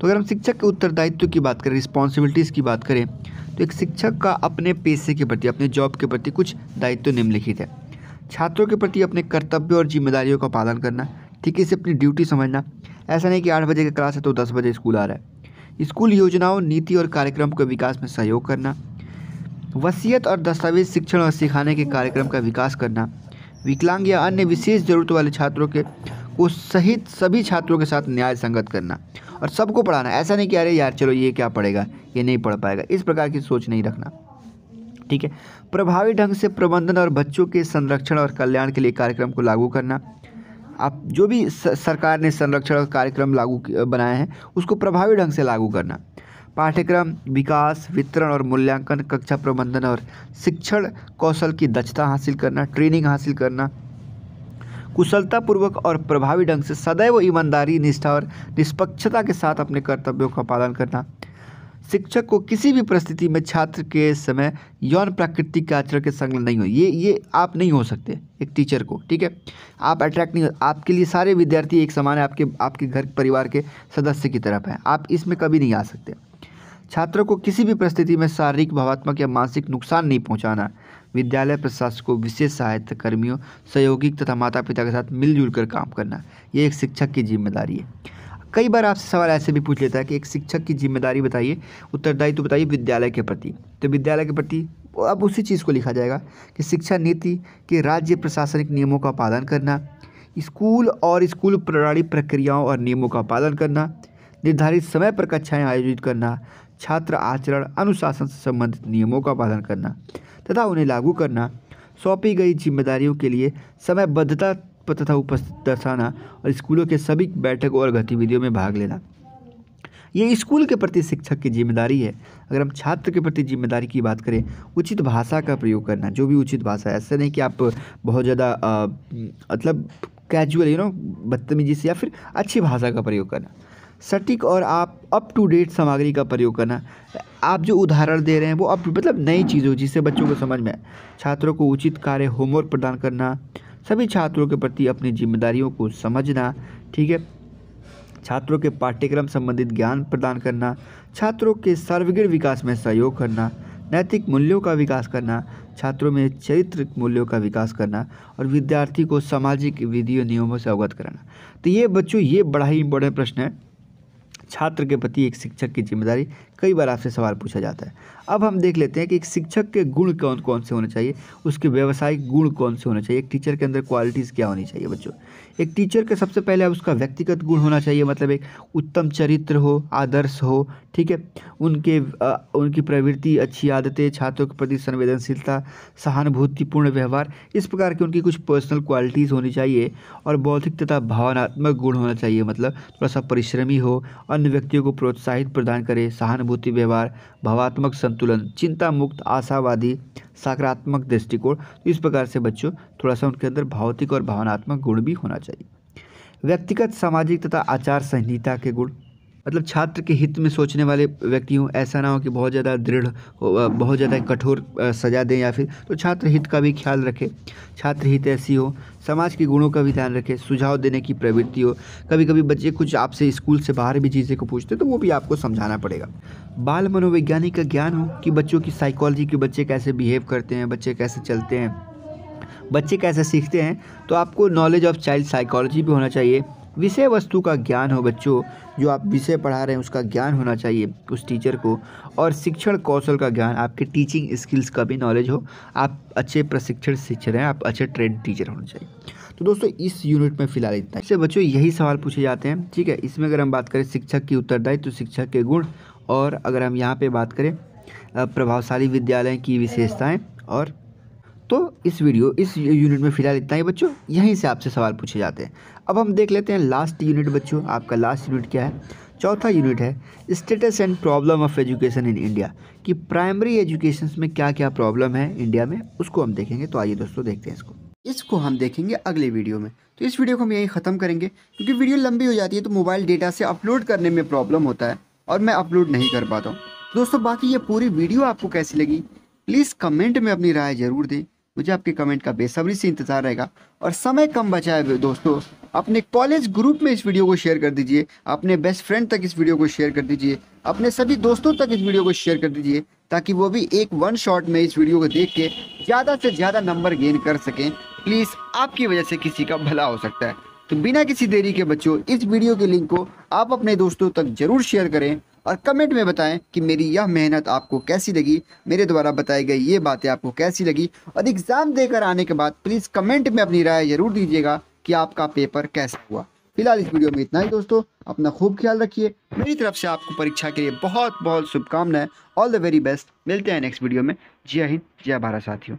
तो अगर हम शिक्षक के उत्तरदायित्व की बात करें रिस्पॉन्सिबिलिटीज़ की बात करें तो एक शिक्षक का अपने पेशे के प्रति अपने जॉब के प्रति कुछ दायित्व तो निम्नलिखित है छात्रों के प्रति अपने कर्तव्य और जिम्मेदारियों का पालन करना ठीक से अपनी ड्यूटी समझना ऐसा नहीं कि आठ बजे की क्लास है तो दस बजे स्कूल आ रहा है स्कूल योजनाओं नीति और कार्यक्रम के विकास में सहयोग करना वसीयत और दस्तावेज शिक्षण और सिखाने के कार्यक्रम का विकास करना विकलांग या अन्य विशेष जरूरत वाले छात्रों के को सहित सभी छात्रों के साथ न्याय संगत करना और सबको पढ़ाना ऐसा नहीं कि अरे यार चलो ये क्या पढ़ेगा ये नहीं पढ़ पाएगा इस प्रकार की सोच नहीं रखना ठीक है प्रभावी ढंग से प्रबंधन और बच्चों के संरक्षण और कल्याण के लिए कार्यक्रम को लागू करना आप जो भी सरकार ने संरक्षण कार्यक्रम लागू बनाए हैं उसको प्रभावी ढंग से लागू करना पाठ्यक्रम विकास वितरण और मूल्यांकन कक्षा प्रबंधन और शिक्षण कौशल की दक्षता हासिल करना ट्रेनिंग हासिल करना कुशलतापूर्वक और प्रभावी ढंग से सदैव ईमानदारी निष्ठा और निष्पक्षता के साथ अपने कर्तव्यों का पालन करना शिक्षक को किसी भी परिस्थिति में छात्र के समय यौन प्राकृतिक आचरण के संग नहीं हो ये ये आप नहीं हो सकते एक टीचर को ठीक है आप अट्रैक्ट नहीं हो आपके लिए सारे विद्यार्थी एक समान है आपके आपके घर परिवार के सदस्य की तरफ हैं आप इसमें कभी नहीं आ सकते छात्रों को किसी भी परिस्थिति में शारीरिक भावात्मक या मानसिक नुकसान नहीं पहुँचाना विद्यालय प्रशासकों विशेष सहायता कर्मियों सहयोगी तथा माता पिता के साथ मिलजुल कर काम करना ये एक शिक्षक की जिम्मेदारी है कई बार आपसे सवाल ऐसे भी पूछ लेता है कि एक शिक्षक की जिम्मेदारी बताइए उत्तरदायित्व तो बताइए विद्यालय के प्रति तो विद्यालय के प्रति अब उसी चीज़ को लिखा जाएगा कि शिक्षा नीति के राज्य प्रशासनिक नियमों का पालन करना स्कूल और स्कूल प्रणाली प्रक्रियाओं और नियमों का पालन करना निर्धारित समय पर कक्षाएँ आयोजित करना छात्र आचरण अनुशासन से संबंधित नियमों का पालन करना तथा उन्हें लागू करना सौंपी गई जिम्मेदारियों के लिए समयबद्धता तथा उपस्थित दर्शाना और स्कूलों के सभी बैठक और गतिविधियों में भाग लेना ये स्कूल के प्रति शिक्षक की जिम्मेदारी है अगर हम छात्र के प्रति जिम्मेदारी की बात करें उचित भाषा का प्रयोग करना जो भी उचित भाषा है ऐसा नहीं कि आप बहुत ज़्यादा मतलब कैजुअल यू नो बदतमीजी से या फिर अच्छी भाषा का प्रयोग करना सटीक और आप अप टू डेट सामग्री का प्रयोग करना आप जो उदाहरण दे रहे हैं वो अप मतलब नई चीज़ हो जिससे बच्चों को समझ में आए छात्रों को उचित कार्य होमवर्क प्रदान करना सभी छात्रों के प्रति अपनी जिम्मेदारियों को समझना ठीक है छात्रों के पाठ्यक्रम संबंधित ज्ञान प्रदान करना छात्रों के सर्वगीण विकास में सहयोग करना नैतिक मूल्यों का विकास करना छात्रों में चरित्र मूल्यों का विकास करना और विद्यार्थी को सामाजिक विधियों नियमों से अवगत कराना तो ये बच्चों ये बड़ा ही इम्पोर्टेंट प्रश्न है छात्र के प्रति एक शिक्षक की जिम्मेदारी कई बार आपसे सवाल पूछा जाता है अब हम देख लेते हैं कि एक शिक्षक के गुण कौन कौन से होने चाहिए उसके व्यावसायिक गुण कौन से होने चाहिए एक टीचर के अंदर क्वालिटीज़ क्या होनी चाहिए बच्चों एक टीचर के सबसे पहले उसका व्यक्तिगत गुण होना चाहिए मतलब एक उत्तम चरित्र हो आदर्श हो ठीक है उनके आ, उनकी प्रवृत्ति अच्छी आदतें छात्रों के प्रति संवेदनशीलता सहानुभूतिपूर्ण व्यवहार इस प्रकार की उनकी कुछ पर्सनल क्वालिटीज़ होनी चाहिए और बौद्धिक तथा भावनात्मक गुण होना चाहिए मतलब थोड़ा सा परिश्रमी हो अन्य व्यक्तियों को प्रोत्साहित प्रदान करे सहानुभूति सहानुभूति व्यवहार भावात्मक संतुलन चिंता मुक्त आशावादी सकारात्मक दृष्टिकोण तो इस प्रकार से बच्चों थोड़ा सा उनके अंदर भौतिक और भावनात्मक गुण भी होना चाहिए व्यक्तिगत सामाजिक तथा आचार संहिता के गुण मतलब छात्र के हित में सोचने वाले व्यक्ति हों ऐसा ना हो कि बहुत ज़्यादा दृढ़ बहुत ज़्यादा कठोर सज़ा दें या फिर तो छात्र हित का भी ख्याल रखें छात्र हित ऐसी हो समाज के गुणों का भी ध्यान रखें सुझाव देने की प्रवृत्ति हो कभी कभी बच्चे कुछ आपसे स्कूल से बाहर भी चीज़ें को पूछते तो वो भी आपको समझाना पड़ेगा बाल मनोवैज्ञानिक का ज्ञान हो कि बच्चों की साइकोलॉजी के बच्चे कैसे बिहेव करते हैं बच्चे कैसे चलते हैं बच्चे कैसे सीखते हैं तो आपको नॉलेज ऑफ चाइल्ड साइकोलॉजी भी होना चाहिए विषय वस्तु का ज्ञान हो बच्चों जो आप विषय पढ़ा रहे हैं उसका ज्ञान होना चाहिए उस टीचर को और शिक्षण कौशल का ज्ञान आपके टीचिंग स्किल्स का भी नॉलेज हो आप अच्छे प्रशिक्षण शिक्षक हैं आप अच्छे ट्रेंड टीचर होना चाहिए तो दोस्तों इस यूनिट में फिलहाल इतना इससे बच्चों यही सवाल पूछे जाते हैं ठीक है इसमें अगर हम बात करें शिक्षक की उत्तरदायित्व तो शिक्षक के गुण और अगर हम यहाँ पर बात करें प्रभावशाली विद्यालय की विशेषताएँ और तो इस वीडियो इस यूनिट में फिलहाल इतना ही बच्चों यहीं से आपसे सवाल पूछे जाते हैं अब हम देख लेते हैं लास्ट यूनिट बच्चों आपका लास्ट यूनिट क्या है चौथा यूनिट है status and problem of education in India कि प्राइमरी एजुकेशन में क्या क्या प्रॉब्लम है इंडिया में उसको हम देखेंगे तो आइए दोस्तों देखते हैं इसको इसको हम देखेंगे अगले वीडियो में तो इस वीडियो को हम यहीं ख़त्म करेंगे क्योंकि वीडियो लंबी हो जाती है तो मोबाइल डेटा से अपलोड करने में प्रॉब्लम होता है और मैं अपलोड नहीं कर पाता हूँ दोस्तों बाकी ये पूरी वीडियो आपको कैसी लगी प्लीज़ कमेंट में अपनी राय ज़रूर दें मुझे आपके कमेंट का बेसब्री से इंतजार रहेगा और समय कम बचाए हुए दोस्तों अपने कॉलेज ग्रुप में इस वीडियो को शेयर कर दीजिए अपने बेस्ट फ्रेंड तक इस वीडियो को शेयर कर दीजिए अपने सभी दोस्तों तक इस वीडियो को शेयर कर दीजिए ताकि वो भी एक वन शॉट में इस वीडियो को देख के ज़्यादा से ज़्यादा नंबर गेन कर सकें प्लीज़ आपकी वजह से किसी का भला हो सकता है तो बिना किसी देरी के बच्चों इस वीडियो के लिंक को आप अपने दोस्तों तक जरूर शेयर करें और कमेंट में बताएं कि मेरी यह मेहनत आपको कैसी लगी मेरे द्वारा बताई गई ये बातें आपको कैसी लगी और एग्ज़ाम देकर आने के बाद प्लीज़ कमेंट में अपनी राय ज़रूर दीजिएगा कि आपका पेपर कैसा हुआ फिलहाल इस वीडियो में इतना ही दोस्तों अपना खूब ख्याल रखिए मेरी तरफ से आपको परीक्षा के लिए बहुत बहुत शुभकामनाएं ऑल द वेरी बेस्ट मिलते हैं नेक्स्ट वीडियो में जय हिंद जय भारत साथियों